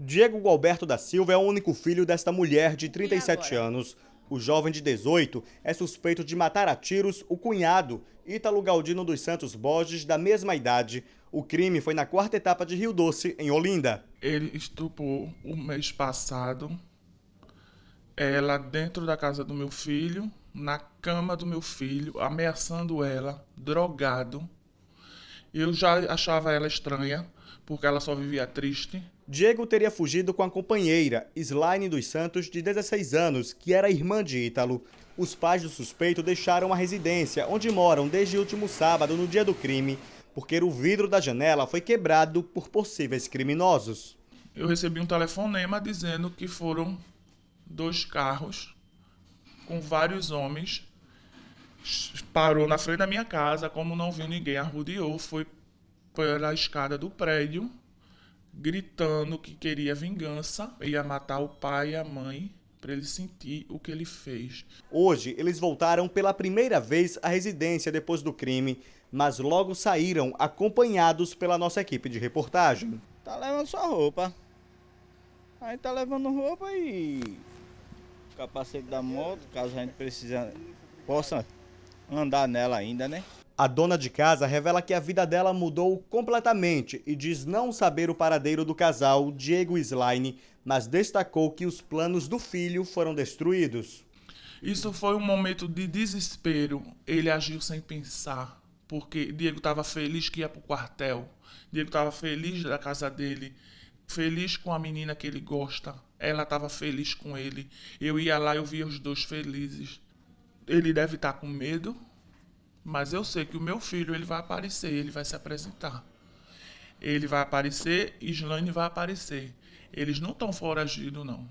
Diego Galberto da Silva é o único filho desta mulher de 37 anos. O jovem de 18 é suspeito de matar a tiros o cunhado, Ítalo Galdino dos Santos Borges, da mesma idade. O crime foi na quarta etapa de Rio Doce, em Olinda. Ele estuprou o mês passado ela é dentro da casa do meu filho, na cama do meu filho, ameaçando ela, drogado. Eu já achava ela estranha, porque ela só vivia triste. Diego teria fugido com a companheira, Slaine dos Santos, de 16 anos, que era irmã de Ítalo. Os pais do suspeito deixaram a residência, onde moram desde o último sábado, no dia do crime, porque o vidro da janela foi quebrado por possíveis criminosos. Eu recebi um telefonema dizendo que foram dois carros com vários homens. Parou na frente da minha casa, como não viu ninguém, arrudeou, foi pela escada do prédio gritando que queria vingança, ia matar o pai e a mãe para ele sentir o que ele fez. Hoje, eles voltaram pela primeira vez à residência depois do crime, mas logo saíram acompanhados pela nossa equipe de reportagem. Tá levando sua roupa. Aí tá levando roupa e capacete da moto, caso a gente precisa possa andar nela ainda, né? A dona de casa revela que a vida dela mudou completamente e diz não saber o paradeiro do casal Diego Slaine, mas destacou que os planos do filho foram destruídos. Isso foi um momento de desespero. Ele agiu sem pensar, porque Diego estava feliz que ia para o quartel. Diego estava feliz da casa dele, feliz com a menina que ele gosta. Ela estava feliz com ele. Eu ia lá, e eu via os dois felizes. Ele deve estar tá com medo, mas eu sei que o meu filho ele vai aparecer, ele vai se apresentar. Ele vai aparecer, Islane vai aparecer. Eles não estão foragidos, não.